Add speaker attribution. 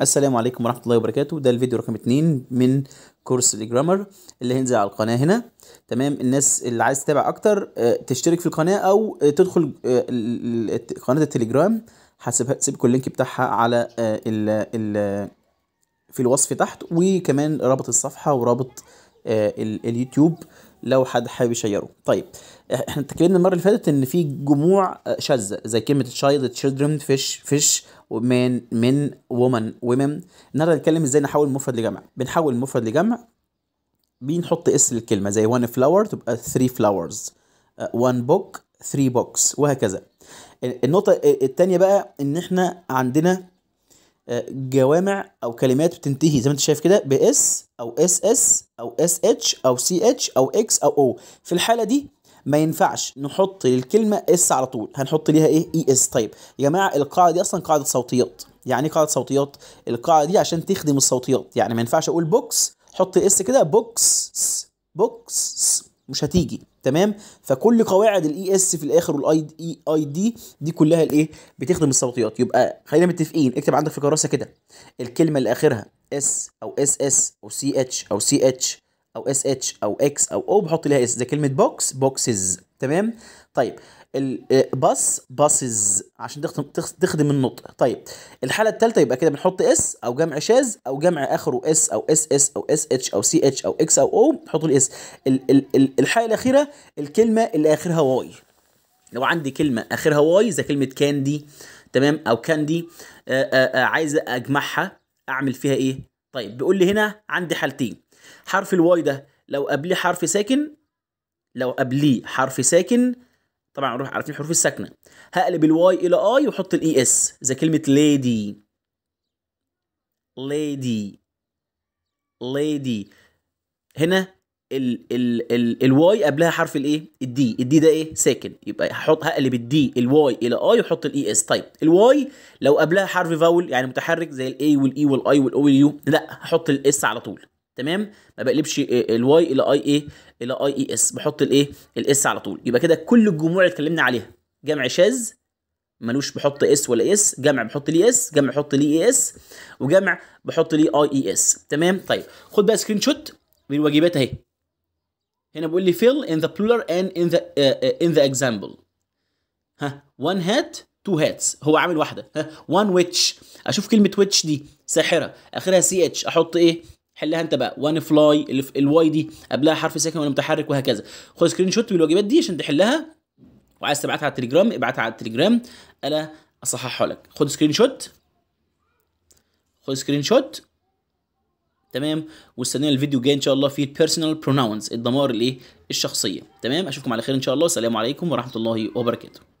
Speaker 1: السلام عليكم ورحمه الله وبركاته ده الفيديو رقم 2 من كورس الجرامر اللي هينزل على القناه هنا تمام الناس اللي عايز تتابع اكتر آه، تشترك في القناه او آه، تدخل آه، قناه التليجرام هسيبها سيبكم اللينك بتاعها على ال ال في الوصف تحت وكمان رابط الصفحه ورابط اليوتيوب لو حد حابب يشيره طيب احنا اتكلمنا المره اللي فاتت ان في جموع شاذه زي كلمه تشايلد تشيلدرن فيش فيش من من وومن ومن النهارده هنتكلم ازاي نحول مفرد لجمع بنحول مفرد لجمع بنحط اس للكلمه زي one flower تبقى three flowers آه، one book three books وهكذا النقطه آه، الثانيه بقى ان احنا عندنا آه، جوامع او كلمات بتنتهي زي ما انت شايف كده باس او اس اس او اس اتش او سي اتش او اكس او او في الحاله دي ما ينفعش نحط للكلمه اس على طول هنحط ليها ايه اي e اس طيب يا جماعه القاعده دي اصلا قاعده صوتيات يعني ايه قاعده صوتيات القاعده دي عشان تخدم الصوتيات يعني ما ينفعش اقول بوكس حط اس كده بوكس بوكس مش هتيجي تمام فكل قواعد الاي اس e في الاخر والاي اي اي دي دي كلها الايه بتخدم الصوتيات يبقى خلينا متفقين اكتب عندك في كراسه كده الكلمه اللي اخرها اس او اس اس او سي اتش او سي اتش او اس اتش او اكس او او بحط لها اس زي كلمه بوكس بوكسز تمام طيب الباس آه، باسز عشان تخدم النطق طيب الحاله الثالثه يبقى كده بنحط اس او جمع شاذ او جمع اخره اس او اس اس او اس اتش او سي اتش او اكس او او بنحط الاس الحاله الاخيره الكلمه اللي اخرها واي لو عندي كلمه اخرها واي زي كلمه كاندي تمام او كاندي آه، آه، عايز اجمعها اعمل فيها ايه طيب بيقول لي هنا عندي حالتين حرف الواي ده لو قبليه حرف ساكن لو قبليه حرف ساكن طبعا عارفين الحروف الساكنه هقلب الواي الى اي واحط الاي اس زي كلمه ليدي ليدي ليدي هنا ال ال ال الواي قبلها حرف الايه الدي الدي ده ايه ساكن يبقى هحط هقلب الدي الواي الى اي واحط الاي اس طيب الواي لو قبلها حرف فاول يعني متحرك زي الاي والاي e والاي والاو واليو لا هحط الاس على طول تمام ما بقلبش آه، آه، الواي الى اي ايه الى اي اي اس بحط الايه الاس على طول يبقى كده كل الجموع اللي اتكلمنا عليها جمع شاذ ملوش بحط اس ولا اس جمع بحط لي اس جمع بحط لي اي اس وجمع بحط لي اي اي اس تمام طيب خد بقى سكرين شوت من الواجبات اهي هنا بيقول لي fill in the plural and in the uh, in the example ها one hat two hats هو عامل واحده ها one witch اشوف كلمه witch دي ساحره اخرها سي اتش احط ايه حلها انت بقى وان فلاي الواي دي قبلها حرف ساكن ولا متحرك وهكذا خد سكرين شوت بالواجبات دي عشان تحلها وعايز تبعتها على التليجرام ابعتها على التليجرام انا اصححها لك خد سكرين شوت خد سكرين شوت تمام واستنينا الفيديو الجاي ان شاء الله فيه بيرسونال بروناونز الضمائر الايه الشخصيه تمام اشوفكم على خير ان شاء الله والسلام عليكم ورحمه الله وبركاته